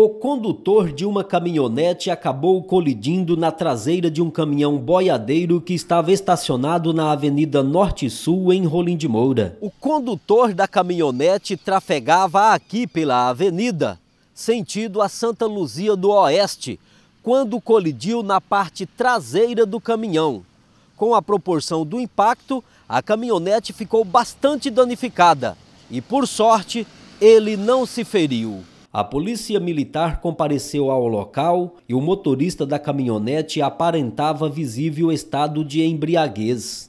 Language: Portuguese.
O condutor de uma caminhonete acabou colidindo na traseira de um caminhão boiadeiro que estava estacionado na Avenida Norte Sul, em Rolim de Moura. O condutor da caminhonete trafegava aqui pela avenida, sentido a Santa Luzia do Oeste, quando colidiu na parte traseira do caminhão. Com a proporção do impacto, a caminhonete ficou bastante danificada e, por sorte, ele não se feriu. A polícia militar compareceu ao local e o motorista da caminhonete aparentava visível estado de embriaguez.